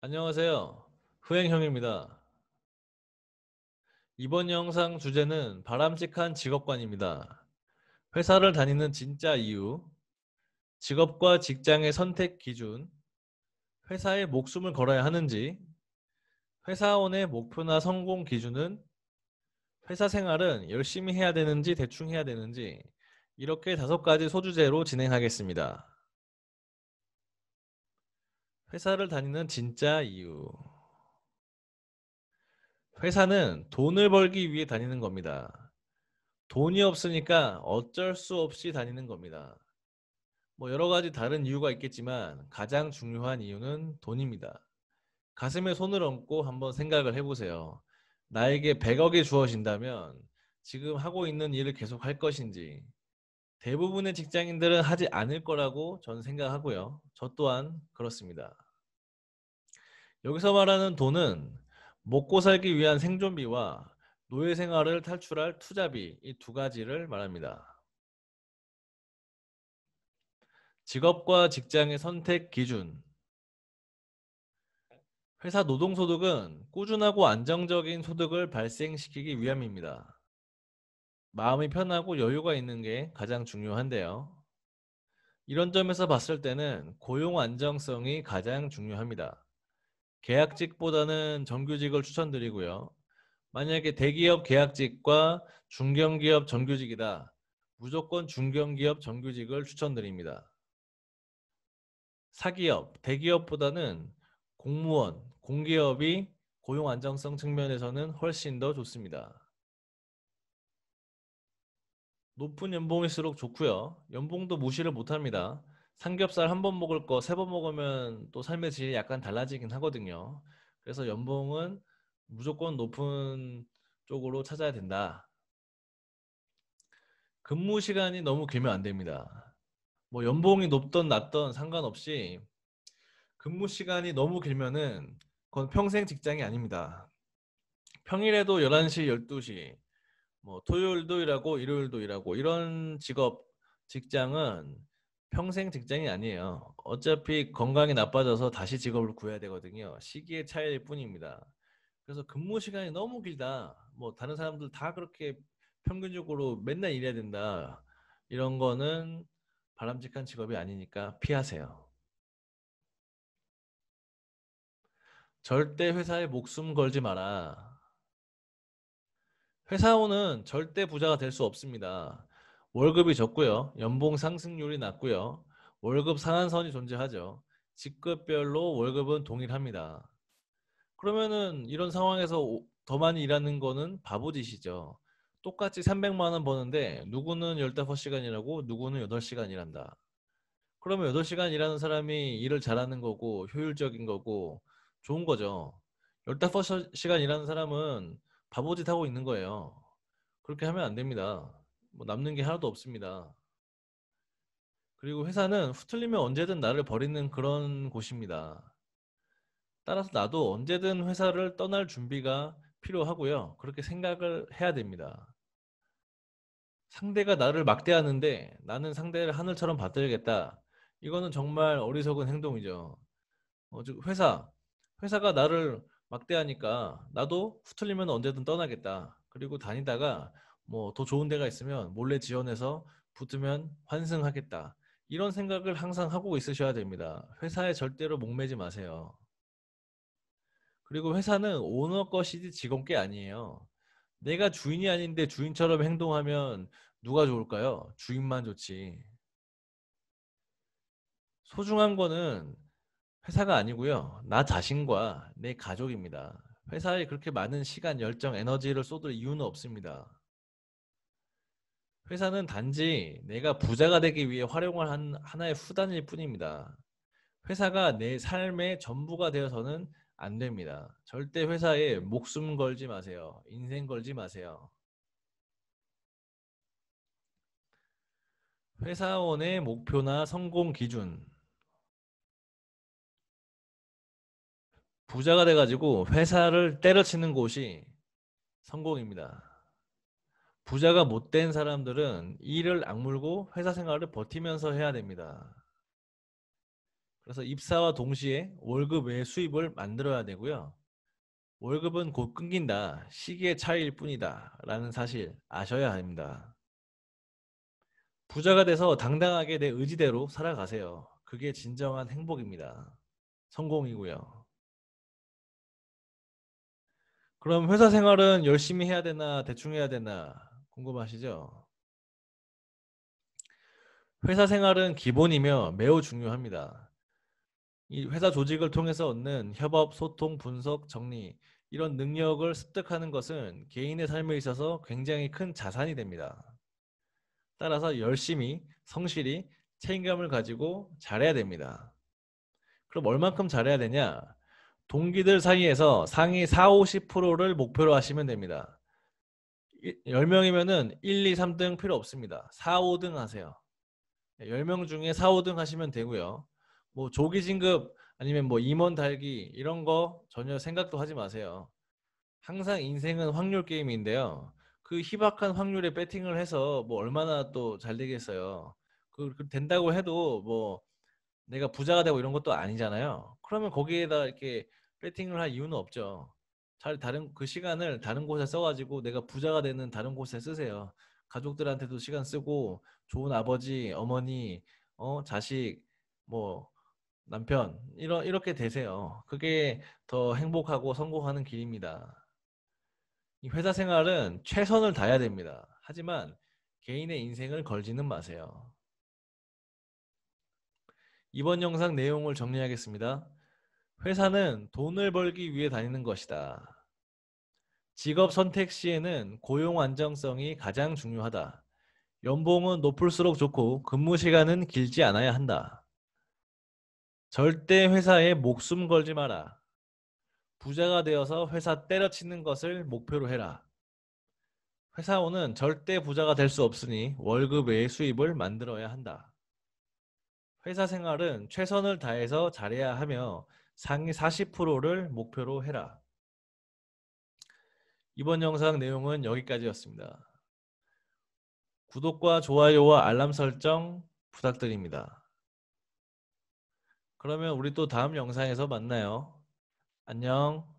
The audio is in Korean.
안녕하세요. 후행형입니다. 이번 영상 주제는 바람직한 직업관입니다. 회사를 다니는 진짜 이유, 직업과 직장의 선택 기준, 회사에 목숨을 걸어야 하는지, 회사원의 목표나 성공 기준은, 회사 생활은 열심히 해야 되는지 대충 해야 되는지, 이렇게 다섯 가지 소주제로 진행하겠습니다. 회사를 다니는 진짜 이유. 회사는 돈을 벌기 위해 다니는 겁니다. 돈이 없으니까 어쩔 수 없이 다니는 겁니다. 뭐 여러 가지 다른 이유가 있겠지만 가장 중요한 이유는 돈입니다. 가슴에 손을 얹고 한번 생각을 해보세요. 나에게 100억이 주어진다면 지금 하고 있는 일을 계속 할 것인지 대부분의 직장인들은 하지 않을 거라고 저는 생각하고요. 저 또한 그렇습니다. 여기서 말하는 돈은 먹고 살기 위한 생존비와 노예 생활을 탈출할 투자비 이 두 가지를 말합니다. 직업과 직장의 선택 기준 회사 노동소득은 꾸준하고 안정적인 소득을 발생시키기 위함입니다. 마음이 편하고 여유가 있는 게 가장 중요한데요. 이런 점에서 봤을 때는 고용 안정성이 가장 중요합니다. 계약직보다는 정규직을 추천드리고요. 만약에 대기업 계약직과 중견기업 정규직이다. 무조건 중견기업 정규직을 추천드립니다. 사기업, 대기업보다는 공무원, 공기업이 고용 안정성 측면에서는 훨씬 더 좋습니다. 높은 연봉일수록 좋고요. 연봉도 무시를 못합니다. 삼겹살 한 번 먹을 거 세 번 먹으면 또 삶의 질이 약간 달라지긴 하거든요. 그래서 연봉은 무조건 높은 쪽으로 찾아야 된다. 근무 시간이 너무 길면 안 됩니다. 뭐 연봉이 높던 낮던 상관없이 근무 시간이 너무 길면은 그건 평생 직장이 아닙니다. 평일에도 11시, 12시, 뭐 토요일도 일하고 일요일도 일하고 이런 직업 직장은 평생 직장이 아니에요. 어차피 건강이 나빠져서 다시 직업을 구해야 되거든요. 시기의 차이일 뿐입니다. 그래서 근무 시간이 너무 길다. 뭐 다른 사람들 다 그렇게 평균적으로 맨날 일해야 된다. 이런 거는 바람직한 직업이 아니니까 피하세요. 절대 회사에 목숨 걸지 마라. 회사원은 절대 부자가 될 수 없습니다. 월급이 적고요. 연봉 상승률이 낮고요. 월급 상한선이 존재하죠. 직급별로 월급은 동일합니다. 그러면은 이런 상황에서 더 많이 일하는 거는 바보짓이죠. 똑같이 300만 원 버는데 누구는 15시간 일하고 누구는 8시간 일한다. 그러면 8시간 일하는 사람이 일을 잘하는 거고 효율적인 거고 좋은 거죠. 15시간 일하는 사람은 바보짓 하고 있는 거예요. 그렇게 하면 안 됩니다. 뭐 남는 게 하나도 없습니다. 그리고 회사는 후틀리면 언제든 나를 버리는 그런 곳입니다. 따라서 나도 언제든 회사를 떠날 준비가 필요하고요. 그렇게 생각을 해야 됩니다. 상대가 나를 막대하는데 나는 상대를 하늘처럼 받들겠다. 이거는 정말 어리석은 행동이죠. 어, 즉 회사, 회사가 나를 막대하니까 나도 후틀리면 언제든 떠나겠다. 그리고 다니다가 뭐 더 좋은 데가 있으면 몰래 지원해서 붙으면 환승하겠다. 이런 생각을 항상 하고 있으셔야 됩니다. 회사에 절대로 목매지 마세요. 그리고 회사는 오너 것이지 직원 게 아니에요. 내가 주인이 아닌데 주인처럼 행동하면 누가 좋을까요? 주인만 좋지. 소중한 거는 회사가 아니고요. 나 자신과 내 가족입니다. 회사에 그렇게 많은 시간, 열정, 에너지를 쏟을 이유는 없습니다. 회사는 단지 내가 부자가 되기 위해 활용을 한 하나의 후단일 뿐입니다. 회사가 내 삶의 전부가 되어서는 안 됩니다. 절대 회사에 목숨 걸지 마세요. 인생 걸지 마세요. 회사원의 목표나 성공 기준, 부자가 돼가지고 회사를 때려치는 곳이 성공입니다. 부자가 못된 사람들은 일을 악물고 회사 생활을 버티면서 해야 됩니다. 그래서 입사와 동시에 월급 외 수입을 만들어야 되고요. 월급은 곧 끊긴다. 시기의 차이일 뿐이다. 라는 사실 아셔야 합니다. 부자가 돼서 당당하게 내 의지대로 살아가세요. 그게 진정한 행복입니다. 성공이고요. 그럼 회사 생활은 열심히 해야 되나 대충 해야 되나 궁금하시죠? 회사 생활은 기본이며 매우 중요합니다. 이 회사 조직을 통해서 얻는 협업, 소통, 분석, 정리 이런 능력을 습득하는 것은 개인의 삶에 있어서 굉장히 큰 자산이 됩니다. 따라서 열심히, 성실히 책임감을 가지고 잘해야 됩니다. 그럼 얼만큼 잘해야 되냐? 동기들 사이에서 상위 4, 50%를 목표로 하시면 됩니다. 1 0명이면 1, 2, 3등 필요 없습니다. 4, 5등 하세요. 10명 중에 4, 5등 하시면 되고요. 뭐 조기 진급 아니면 뭐 임원 달기 이런 거 전혀 생각도 하지 마세요. 항상 인생은 확률 게임인데요. 그 희박한 확률에 배팅을 해서 뭐 얼마나 또 잘 되겠어요. 그, 그 된다고 해도 뭐 내가 부자가 되고 이런 것도 아니잖아요. 그러면 거기에다 이렇게 배팅을 할 이유는 없죠. 잘 다른 그 시간을 다른 곳에 써가지고 내가 부자가 되는 다른 곳에 쓰세요. 가족들한테도 시간 쓰고 좋은 아버지, 어머니, 어 자식, 뭐 남편 이런 이렇게 되세요. 그게 더 행복하고 성공하는 길입니다. 회사 생활은 최선을 다해야 됩니다. 하지만 개인의 인생을 걸지는 마세요. 이번 영상 내용을 정리하겠습니다. 회사는 돈을 벌기 위해 다니는 것이다. 직업 선택 시에는 고용 안정성이 가장 중요하다. 연봉은 높을수록 좋고 근무 시간은 길지 않아야 한다. 절대 회사에 목숨 걸지 마라. 부자가 되어서 회사 때려치는 것을 목표로 해라. 회사원은 절대 부자가 될 수 없으니 월급 외의 수입을 만들어야 한다. 회사 생활은 최선을 다해서 잘해야 하며 상위 40%를 목표로 해라. 이번 영상 내용은 여기까지였습니다. 구독과 좋아요와 알람 설정 부탁드립니다. 그러면 우리 또 다음 영상에서 만나요. 안녕.